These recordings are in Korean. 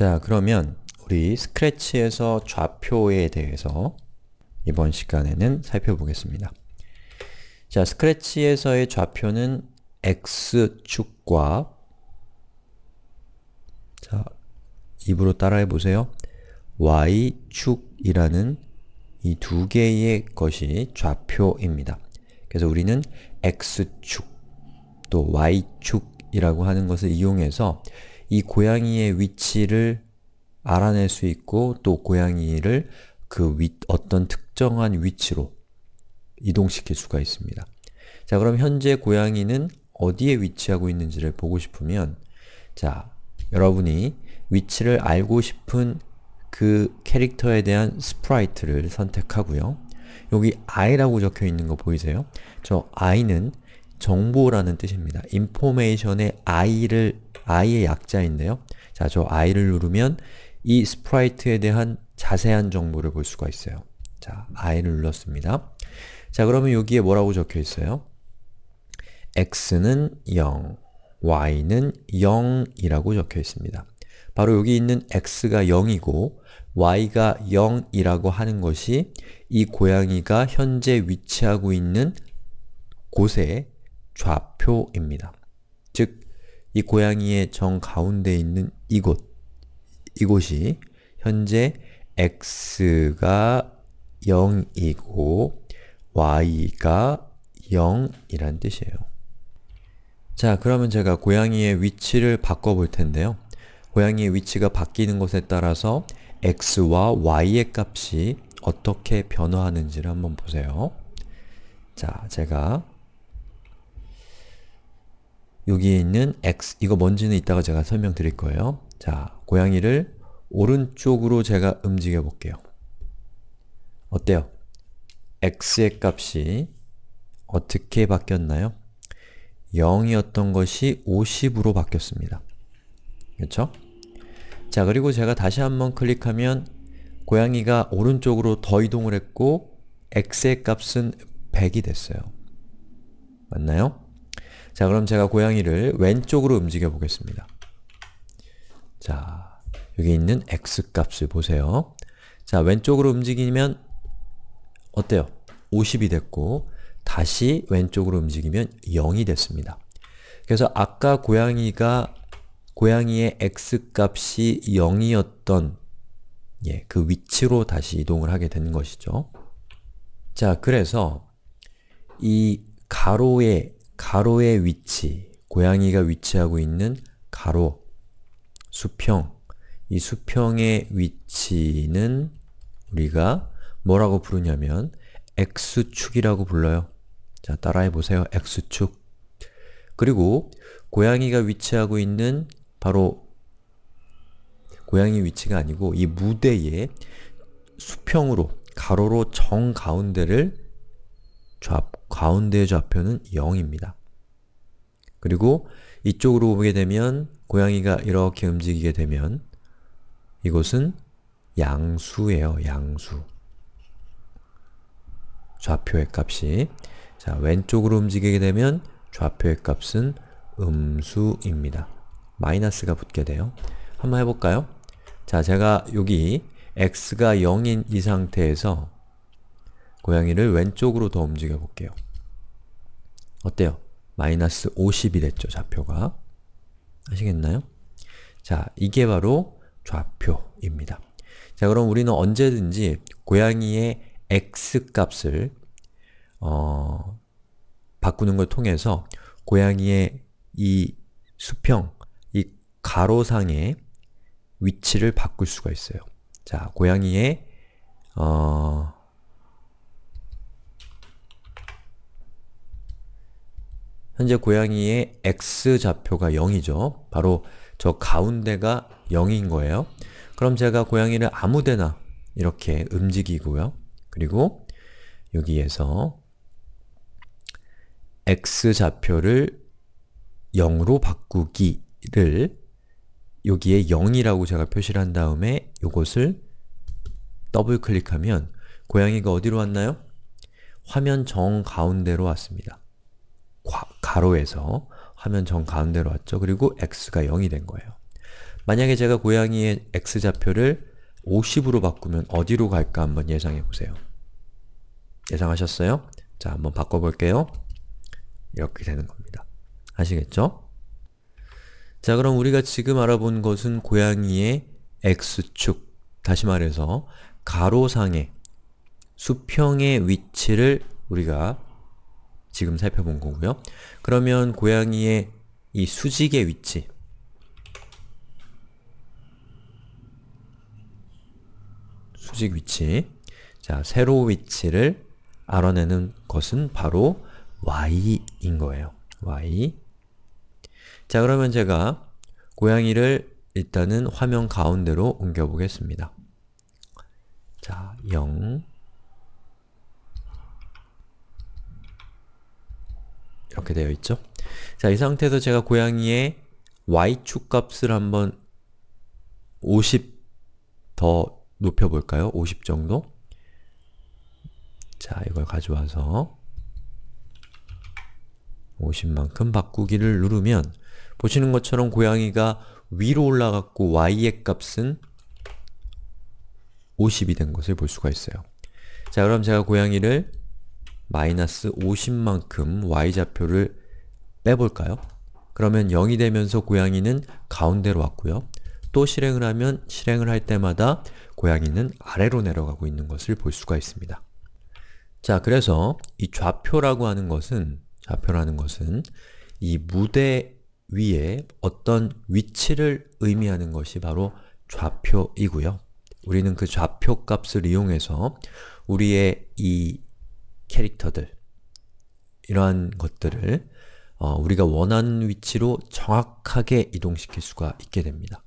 자, 그러면 우리 스크래치에서 좌표에 대해서 이번 시간에는 살펴보겠습니다. 자, 스크래치에서의 좌표는 x축과 자, 입으로 따라해보세요. y축이라는 이 두 개의 것이 좌표입니다. 그래서 우리는 x축 또 y축이라고 하는 것을 이용해서 이 고양이의 위치를 알아낼 수 있고 또 고양이를 그 위, 어떤 특정한 위치로 이동시킬 수가 있습니다. 자 그럼 현재 고양이는 어디에 위치하고 있는지를 보고 싶으면 자 여러분이 위치를 알고 싶은 그 캐릭터에 대한 스프라이트를 선택하고요. 여기 i라고 적혀 있는 거 보이세요? 저 i는 정보라는 뜻입니다. 인포메이션의 i를 i의 약자인데요. 자, 저 i를 누르면 이 스프라이트에 대한 자세한 정보를 볼 수가 있어요. 자, i를 눌렀습니다. 자, 그러면 여기에 뭐라고 적혀 있어요? x는 0, y는 0이라고 적혀 있습니다. 바로 여기 있는 x가 0이고 y가 0이라고 하는 것이 이 고양이가 현재 위치하고 있는 곳의 좌표입니다. 즉, 이 고양이의 정 가운데 있는 이곳, 이곳이 현재 x가 0이고 y가 0이란 뜻이에요. 자, 그러면 제가 고양이의 위치를 바꿔볼 텐데요. 고양이의 위치가 바뀌는 것에 따라서 x와 y의 값이 어떻게 변화하는지를 한번 보세요. 자, 제가 여기에 있는 x, 이거 뭔지는 이따가 제가 설명드릴 거예요. 자, 고양이를 오른쪽으로 제가 움직여 볼게요. 어때요? x의 값이 어떻게 바뀌었나요? 0이었던 것이 50으로 바뀌었습니다. 그렇죠? 자, 그리고 제가 다시 한번 클릭하면 고양이가 오른쪽으로 더 이동을 했고 x의 값은 100이 됐어요. 맞나요? 자 그럼 제가 고양이를 왼쪽으로 움직여 보겠습니다. 자, 여기 있는 x값을 보세요. 자, 왼쪽으로 움직이면 어때요? 50이 됐고 다시 왼쪽으로 움직이면 0이 됐습니다. 그래서 아까 고양이가 고양이의 x값이 0이었던 예, 그 위치로 다시 이동을 하게 된 것이죠. 자, 그래서 이 가로의 가로의 위치, 고양이가 위치하고 있는 가로, 수평, 이 수평의 위치는 우리가 뭐라고 부르냐면 x축이라고 불러요. 자, 따라해보세요. x축 그리고 고양이가 위치하고 있는 바로 고양이 위치가 아니고 이 무대의 수평으로, 가로로 정가운데를 좌, 가운데의 좌표는 0입니다. 그리고 이쪽으로 오게 되면 고양이가 이렇게 움직이게 되면 이곳은 양수예요, 양수. 좌표의 값이 자, 왼쪽으로 움직이게 되면 좌표의 값은 음수입니다. 마이너스가 붙게 돼요. 한번 해볼까요? 자, 제가 여기 x가 0인 이 상태에서 고양이를 왼쪽으로 더 움직여 볼게요. 어때요? 마이너스 50이 됐죠, 좌표가. 아시겠나요? 자, 이게 바로 좌표입니다. 자, 그럼 우리는 언제든지 고양이의 x값을 어, 바꾸는 걸 통해서 고양이의 이 수평, 이 가로상의 위치를 바꿀 수가 있어요. 자, 고양이의 어, 현재 고양이의 x좌표가 0이죠. 바로 저 가운데가 0인 거예요. 그럼 제가 고양이를 아무데나 이렇게 움직이고요. 그리고 여기에서 x좌표를 0으로 바꾸기를 여기에 0이라고 제가 표시를 한 다음에 이것을 더블클릭하면 고양이가 어디로 왔나요? 화면 정 가운데로 왔습니다. 가로에서 화면 정 가운데로 왔죠. 그리고 x가 0이 된 거예요. 만약에 제가 고양이의 x좌표를 50으로 바꾸면 어디로 갈까 한번 예상해보세요. 예상하셨어요? 자, 한번 바꿔볼게요. 이렇게 되는 겁니다. 아시겠죠? 자, 그럼 우리가 지금 알아본 것은 고양이의 x축, 다시 말해서 가로상의 수평의 위치를 우리가 지금 살펴본 거고요. 그러면 고양이의 이 수직의 위치 수직 위치 자, 세로 위치를 알아내는 것은 바로 y인 거예요. y 자, 그러면 제가 고양이를 일단은 화면 가운데로 옮겨보겠습니다. 자, 0 이렇게 되어 있죠. 자, 이 상태에서 제가 고양이의 y축 값을 한번 50 더 높여볼까요? 50 정도? 자, 이걸 가져와서 50만큼 바꾸기를 누르면 보시는 것처럼 고양이가 위로 올라갔고 y의 값은 50이 된 것을 볼 수가 있어요. 자, 그럼 제가 고양이를 마이너스 50만큼 y좌표를 빼볼까요? 그러면 0이 되면서 고양이는 가운데로 왔고요. 또 실행을 하면 실행을 할 때마다 고양이는 아래로 내려가고 있는 것을 볼 수가 있습니다. 자, 그래서 이 좌표라고 하는 것은 좌표라는 것은 이 무대 위에 어떤 위치를 의미하는 것이 바로 좌표이고요. 우리는 그 좌표 값을 이용해서 우리의 이 캐릭터들 이러한 것들을 어, 우리가 원하는 위치로 정확하게 이동시킬 수가 있게 됩니다.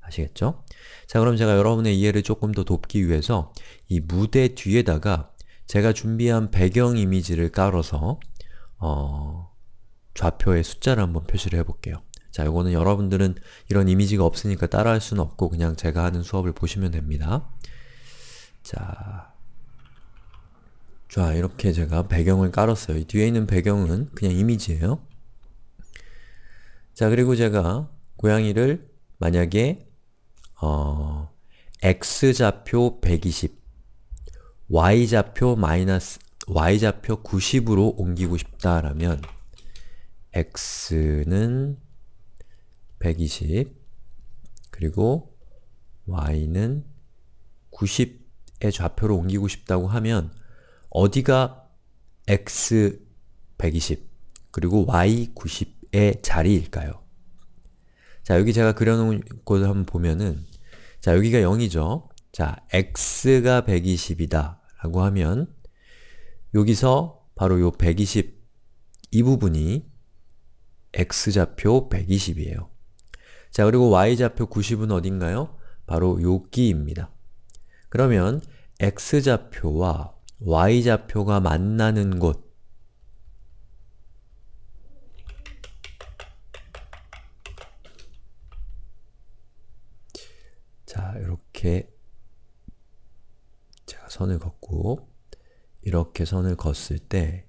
아시겠죠? 자 그럼 제가 여러분의 이해를 조금 더 돕기 위해서 이 무대 뒤에다가 제가 준비한 배경 이미지를 깔아서 어, 좌표의 숫자를 한번 표시를 해볼게요. 자, 이거는 여러분들은 이런 이미지가 없으니까 따라할 수는 없고 그냥 제가 하는 수업을 보시면 됩니다. 자, 자 이렇게 제가 배경을 깔았어요. 이 뒤에 있는 배경은 그냥 이미지예요. 자 그리고 제가 고양이를 만약에 어, x좌표 120 y좌표 마이너스 y좌표 90으로 옮기고 싶다라면 x는 120 그리고 y는 90의 좌표로 옮기고 싶다고 하면 어디가 x120 그리고 y90의 자리일까요? 자, 여기 제가 그려놓은 곳을 한번 보면은 자, 여기가 0이죠. 자, x가 120이다 라고 하면 여기서 바로 요120 이 부분이 x좌표 120이에요. 자, 그리고 y좌표 90은 어딘가요? 바로 요끼입니다. 그러면 x좌표와 y좌표가 만나는 곳 자, 이렇게 제가 선을 걷고 이렇게 선을 걷을 때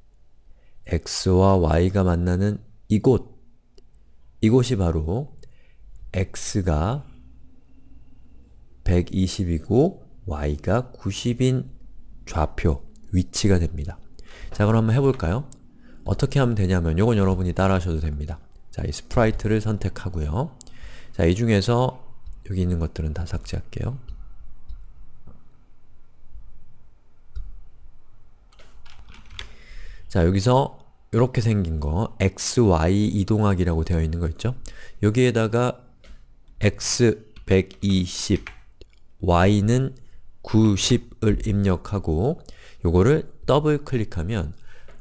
x와 y가 만나는 이곳 이곳이 바로 x가 120이고 y가 90인 좌표, 위치가 됩니다. 자 그럼 한번 해볼까요? 어떻게 하면 되냐면 요건 여러분이 따라 하셔도 됩니다. 자, 이 스프라이트를 선택하고요. 자, 이 중에서 여기 있는 것들은 다 삭제할게요. 자, 여기서 이렇게 생긴 거 x, y 이동하기라고 되어 있는 거 있죠? 여기에다가 x 120, y는 90을 입력하고 요거를 더블 클릭하면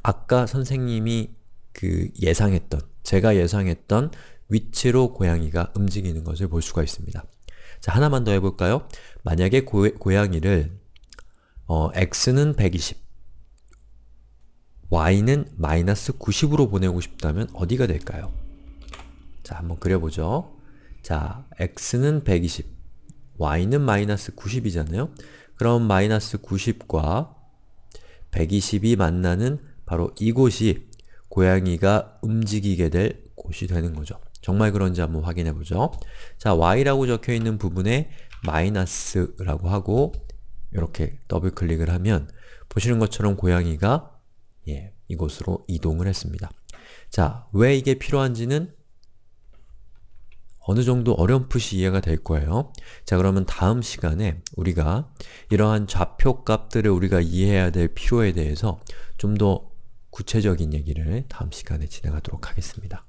아까 선생님이 그 예상했던, 제가 예상했던 위치로 고양이가 움직이는 것을 볼 수가 있습니다. 자, 하나만 더 해볼까요? 만약에 고, 양이를 어, x는 120, y는 마이너스 90으로 보내고 싶다면 어디가 될까요? 자, 한번 그려보죠. 자, x는 120, y는 마이너스 90이잖아요? 그럼 마이너스 90과 120이 만나는 바로 이곳이 고양이가 움직이게 될 곳이 되는 거죠. 정말 그런지 한번 확인해 보죠. 자, y라고 적혀 있는 부분에 마이너스라고 하고 이렇게 더블 클릭을 하면 보시는 것처럼 고양이가 예, 이곳으로 이동을 했습니다. 자, 왜 이게 필요한지는 어느 정도 어렴풋이 이해가 될 거예요. 자 그러면 다음 시간에 우리가 이러한 좌표 값들을 우리가 이해해야 될 필요에 대해서 좀 더 구체적인 얘기를 다음 시간에 진행하도록 하겠습니다.